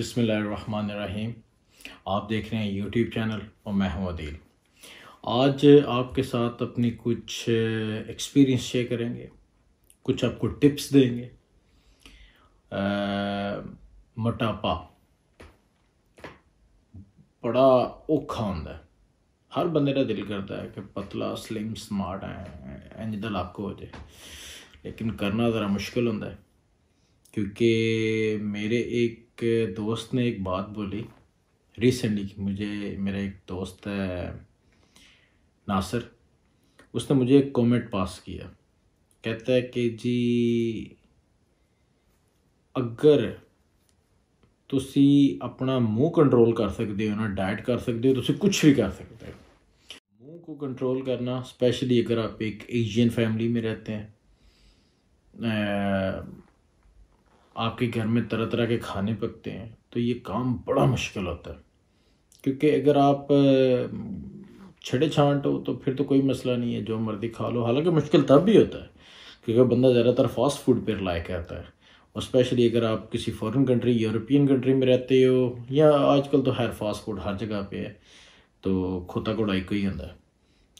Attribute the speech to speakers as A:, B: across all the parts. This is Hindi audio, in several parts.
A: बिसमीम आप देख रहे हैं यूट्यूब चैनल और मैं हूं अदील आज आपके साथ अपनी कुछ एक्सपीरियंस शेयर करेंगे कुछ आपको टिप्स देंगे आ, मोटापा बड़ा औखा हों हर बंदे का दिल करता है कि पतला स्लिम स्मार्ट है इंजदल आपको हो जाए लेकिन करना ज़रा मुश्किल होंगे क्योंकि मेरे एक दोस्त ने एक बात बोली रिसेंटली कि मुझे मेरा एक दोस्त है नासिर उसने मुझे एक कमेंट पास किया कहता है कि जी अगर ਤੁਸੀਂ ਆਪਣਾ ਮੂੰਹ ਕੰਟਰੋਲ ਕਰ ਸਕਦੇ ਹੋ ਨਾ ਡਾਈਟ ਕਰ ਸਕਦੇ ਹੋ ਤੁਸੀਂ ਕੁਝ ਵੀ ਕਰ ਸਕਦੇ ਹੋ ਮੂੰਹ ਨੂੰ ਕੰਟਰੋਲ ਕਰਨਾ ਸਪੈਸ਼ਲੀ ਅਗਰ ਆਪ ਇੱਕ ਏਸ਼ੀਅਨ ਫੈਮਿਲੀ ਮੇ ਰਹਤੇ ਹੈ आपके घर में तरह तरह के खाने पकते हैं तो ये काम बड़ा मुश्किल होता है क्योंकि अगर आप छड़े छांट हो तो फिर तो कोई मसला नहीं है जो मर्जी खा लो हालांकि मुश्किल तब भी होता है क्योंकि बंदा ज़्यादातर फास्ट फूड पर लायक रहता है और स्पेशली अगर आप किसी फॉरेन कंट्री यूरोपियन कंट्री में रहते हो या आजकल तो हर फास्ट फूड हर जगह पे है तो खोता घोड़ा एक ही है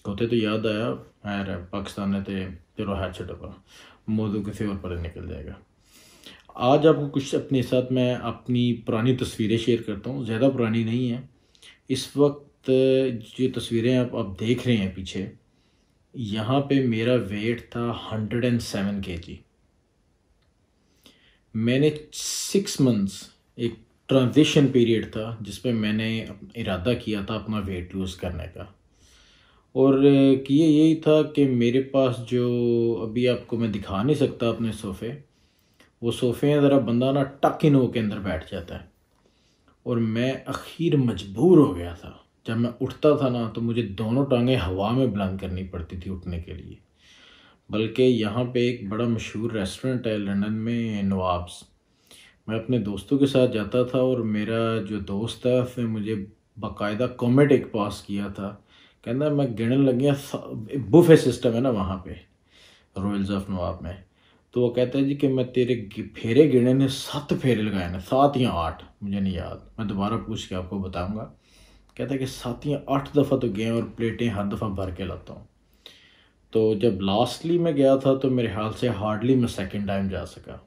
A: खोते तो याद आया है पाकिस्तान ने तो चलो हर छो पर मोदू किसी और पर निकल जाएगा आज आपको कुछ अपने साथ मैं अपनी पुरानी तस्वीरें शेयर करता हूँ ज़्यादा पुरानी नहीं है इस वक्त जो तस्वीरें आप आप देख रहे हैं पीछे यहाँ पे मेरा वेट था hundred and seven K G मैंने सिक्स मंथ्स एक ट्रांजिशन पीरियड था जिस पर मैंने इरादा किया था अपना वेट लूज़ करने का और किए यही था कि मेरे पास जो अभी आपको मैं दिखा नहीं सकता अपने सोफ़े वो सोफ़े हैं ज़रा बंदा ना टक इन के अंदर बैठ जाता है और मैं अखीर मजबूर हो गया था जब मैं उठता था ना तो मुझे दोनों टांगें हवा में बुलंद करनी पड़ती थी उठने के लिए बल्कि यहाँ पे एक बड़ा मशहूर रेस्टोरेंट है लंदन में नवाब्स मैं अपने दोस्तों के साथ जाता था और मेरा जो दोस्त है उसने मुझे बाकायदा कॉमेट एक पास किया था कहना मैं गिनने लग गया बुफे सिस्टम है ना वहाँ पे रॉयल्स ऑफ नवाब में तो वो कहते हैं जी कि मैं तेरे फेरे गिरने ने सात फेरे लगाए ना सात या आठ मुझे नहीं याद मैं दोबारा पूछ के आपको बताऊंगा कहता है कि सात या आठ दफ़ा तो गए और प्लेटें हर दफ़ा भर के लाता हूँ तो जब लास्टली मैं गया था तो मेरे ख्याल से हार्डली मैं सेकेंड टाइम जा सका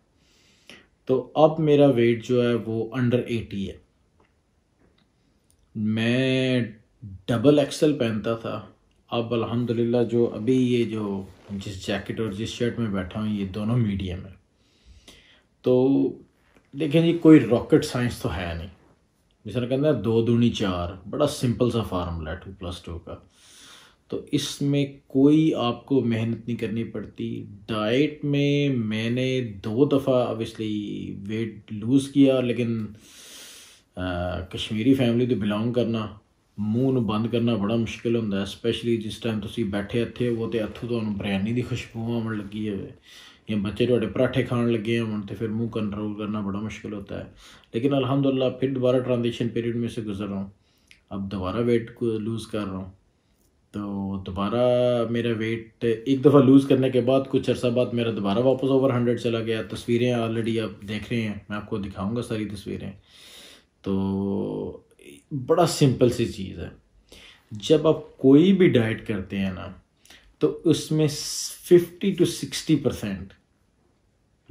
A: तो अब मेरा वेट जो है वो अंडर एटी है मैं डबल एक्सल पहनता था अब अल्हम्दुलिल्लाह जो अभी ये जो जिस जैकेट और जिस शर्ट में बैठा हूँ ये दोनों मीडियम है तो लेकिन ये कोई रॉकेट साइंस तो है नहीं जिसने कहते हैं दो दूनी चार बड़ा सिंपल सा फार्मूला है टू प्लस टू का तो इसमें कोई आपको मेहनत नहीं करनी पड़ती डाइट में मैंने दो दफ़ा ओबियसली वेट लूज़ किया लेकिन आ, कश्मीरी फैमिली तो बिलोंग करना मूँह बंद करना बड़ा मुश्किल ਮੁਸ਼ਕਿਲ ਹੁੰਦਾ ਹੈ ਸਪੈਸ਼ਲੀ ਜਿਸ ਟਾਈਮ ਤੁਸੀਂ ਬੈਠੇ ਇੱਥੇ ਹੋ ਤੇ ਇੱਥੋਂ ਤੁਹਾਨੂੰ ਬਰਿਆਨੀ ਦੀ ਖੁਸ਼ਬੂ ਆਉਣ ਲੱਗੀ ਹੋਵੇ ਜਾਂ ਬੱਚੇ पराठे खाने लगे ਲੱਗੇ तो फिर मूँह कंट्रोल करना बड़ा मुश्किल होता है लेकिन अलहमदुल्ला फिर दोबारा ट्रांजेक्शन पीरियड में से गुजर रहा हूँ अब दोबारा वेट को लूज़ कर रहा हूँ तो दोबारा मेरा वेट एक दफ़ा लूज़ करने के बाद कुछ अर्सा बाद मेरा दोबारा वापस ओवर हंड्रेड चला गया तस्वीरें ऑलरेडी आप देख रहे हैं मैं आपको दिखाऊँगा सारी तस्वीरें तो बड़ा सिंपल सी चीज़ है जब आप कोई भी डाइट करते हैं ना तो उसमें फिफ्टी टू सिक्सटी परसेंट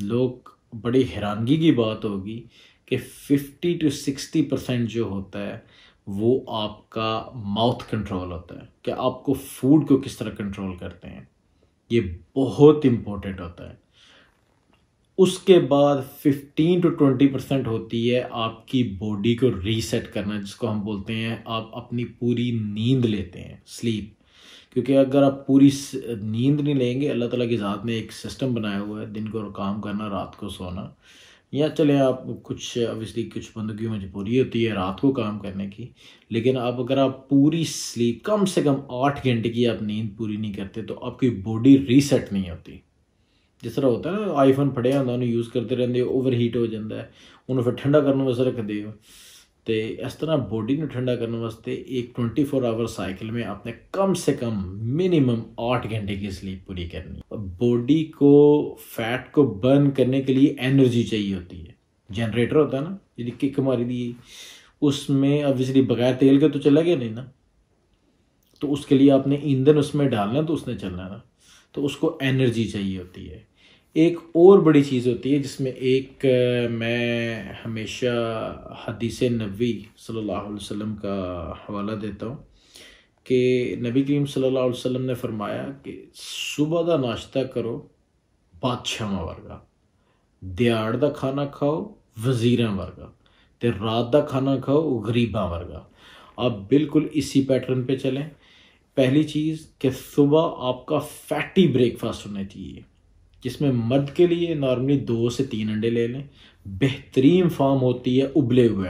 A: लोग बड़ी हैरानगी की बात होगी कि फिफ्टी टू सिक्सटी परसेंट जो होता है वो आपका माउथ कंट्रोल होता है कि आपको फूड को किस तरह कंट्रोल करते हैं ये बहुत इम्पोर्टेंट होता है उसके बाद 15 टू 20 परसेंट होती है आपकी बॉडी को रीसेट करना जिसको हम बोलते हैं आप अपनी पूरी नींद लेते हैं स्लीप क्योंकि अगर आप पूरी नींद नहीं लेंगे अल्लाह ताला की ज़ात ने एक सिस्टम बनाया हुआ है दिन को काम करना रात को सोना या चले आप कुछ ऑबियसली कुछ बंदों की मजबूरी होती है रात को काम करने की लेकिन आप अगर आप पूरी स्लीप कम से कम आठ घंटे की आप नींद पूरी नहीं करते तो आपकी बॉडी रीसेट नहीं होती जिस तरह ਜਿਸ ਤਰ੍ਹਾਂ ਹੁੰਦਾ ਨਾ ਆਈਫੋਨ ਫੜਿਆ ਹੁੰਦਾ ਉਹਨੂੰ ਯੂਜ਼ ਕਰਦੇ ओवर हीट हो जाता है ਉਹਨੂੰ फिर ठंडा करने वास्तव रख ਹੋ तो इस तरह बॉडी ने ठंडा करने वास्ते एक ट्वेंटी फोर आवर साइकिल में आपने कम से कम मिनिमम आठ घंटे की स्लीप पूरी करनी बॉडी को फैट को बर्न करने के लिए एनर्जी चाहिए होती है जनरेटर होता है ना यदि कि मारी दी उसमें ऑब्वियसली बगैर तेल के तो चला गया नहीं ना तो उसके लिए आपने ईंधन उसमें डालना तो उसने चलना ना तो उसको एनर्जी चाहिए होती है एक और बड़ी चीज़ होती है जिसमें एक मैं हमेशा हदीस नबी सल्लल्लाहु अलैहि वसल्लम का हवाला देता हूँ कि नबी करीम सल्लल्लाहु अलैहि वसल्लम ने फरमाया कि सुबह का नाश्ता करो बादशाह वर्गा ਦਿਹਾੜ का खाना खाओ वजीर वर्गा तो रात का खाना खाओ गरीबा वर्गा आप बिल्कुल इसी पैटर्न पे चलें पहली चीज़ कि सुबह आपका फैटी ब्रेकफास्ट होना चाहिए जिसमें मर्द के लिए नॉर्मली दो से तीन अंडे ले लें बेहतरीन फॉर्म होती है उबले हुए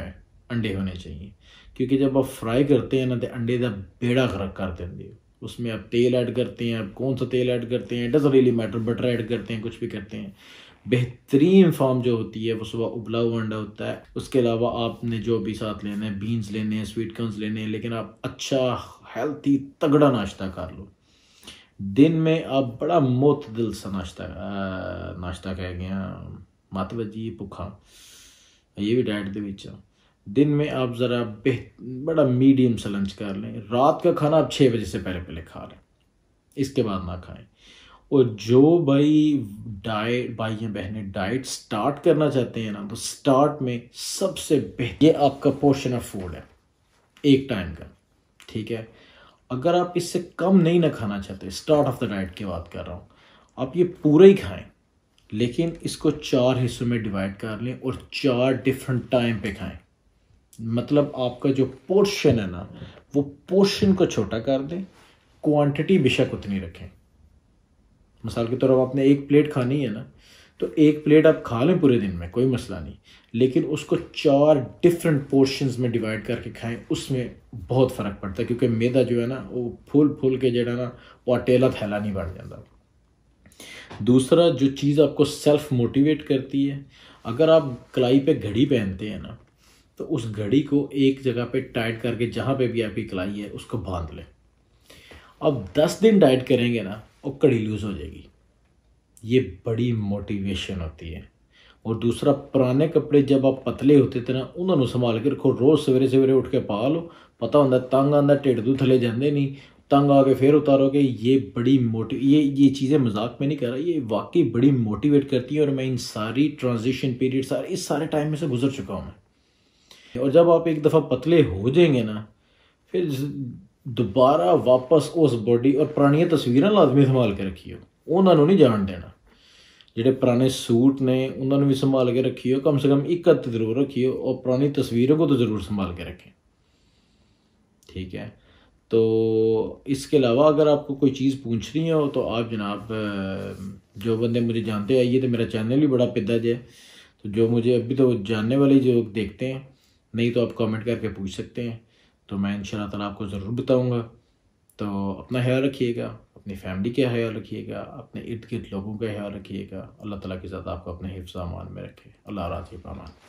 A: अंडे होने चाहिए क्योंकि जब आप फ्राई करते हैं ना तो अंडे का बेड़ा गर्क कर देंगे उसमें आप तेल ऐड करते हैं आप कौन सा तेल ऐड करते हैं does really matter butter add करते हैं कुछ भी करते हैं बेहतरीन फॉर्म जो होती है वो सुबह उबला हुआ अंडा होता है उसके अलावा आपने जो भी साथ लेना है बीन्स लेने हैं स्वीट कॉर्नस लेने हैं लेकिन आप अच्छा हेल्थी तगड़ा नाश्ता कर लो दिन में अब बड़ा मोत दिल सा नाश्ता नाश्ता कह गया ਮਤ ਵਜੀ भुखा ये भी डाइट के बीच दिन में आप ज़रा बड़ा मीडियम सा लंच कर लें रात का खाना आप छः बजे से पहले पहले खा लें इसके बाद ना खाएं और जो भाई डाइट भाई या बहनें डाइट स्टार्ट करना चाहते हैं ना तो स्टार्ट में सबसे बेहतर ये आपका पोर्शन ऑफ फूड है एक टाइम का ठीक है अगर आप इससे कम नहीं ना खाना चाहते स्टार्ट ऑफ द डाइट की बात कर रहा हूँ आप ये पूरा ही खाएं लेकिन इसको चार हिस्सों में डिवाइड कर लें और चार डिफरेंट टाइम पे खाएं मतलब आपका जो पोर्शन है ना वो पोर्शन को छोटा कर दें क्वांटिटी बेशक उतनी रखें मिसाल के तौर तो पर आपने एक प्लेट खानी है ना तो एक प्लेट आप खा लें पूरे दिन में कोई मसला नहीं लेकिन उसको चार डिफरेंट पोर्शंस में डिवाइड करके खाएं उसमें बहुत फ़र्क पड़ता है क्योंकि मैदा जो है ना वो फूल फूल के जड़ा ना वो अटेला थैला नहीं बढ़ जाता दूसरा जो चीज़ आपको सेल्फ मोटिवेट करती है अगर आप कलाई पे घड़ी पहनते हैं ना तो उस घड़ी को एक जगह पे टाइट करके जहाँ पे भी आपकी कलाई है उसको बांध लें अब दस दिन डाइट करेंगे ना और कड़ी लूज़ हो जाएगी ये बड़ी मोटिवेशन होती है और दूसरा पुराने कपड़े जब आप पतले होते थे ना उन्होंने संभाल के रखो रोज़ सवेरे सवेरे उठ के पा लो पता ਪਤਾ तंग आंदा ढेड़ दू थले जाते नहीं तंग आके फिर उतारोगे ये बड़ी मोटि ये ये चीज़ें मजाक में नहीं कर रहा ये वाकई बड़ी मोटिवेट करती हैं और मैं इन सारी ट्रांजिशन पीरियड सारे इस सारे टाइम में से गुजर चुका हूँ मैं और जब आप एक दफ़ा पतले हो जाएंगे ना फिर दोबारा वापस उस बॉडी और पुरानी तस्वीरें लाजमी संभाल के रखिए उन्होंने नहीं जान देना ਦੇਣਾ पुराने सूट ने उन्होंने भी संभाल के ਸੰਭਾਲ ਕੇ ਰੱਖਿਓ ਕਮ ਸੇ ਕਮ ਇੱਕ ਹੱਥ ਜ਼ਰੂਰ और पुरानी तस्वीरों को तो ज़रूर संभाल के रखें ठीक है तो इसके अलावा अगर आपको कोई चीज़ पूछनी हो तो आप जनाब जो बंदे मुझे जानते आइए तो मेरा चैनल भी बड़ा पिदज है तो जो मुझे अभी तो जानने वाले जो देखते हैं नहीं तो आप कमेंट करके पूछ सकते हैं तो मैं इन ताला आपको ज़रूर बताऊँगा तो अपना ख्याल रखिएगा अपनी फैमिली का ख्याल रखिएगा अपने इर्द गिर्द लोगों का ख्याल रखिएगा अल्लाह ताला की ज़ात आपको अपने हिफ्ज़ अमान में रखे अल्लाह राखी अमान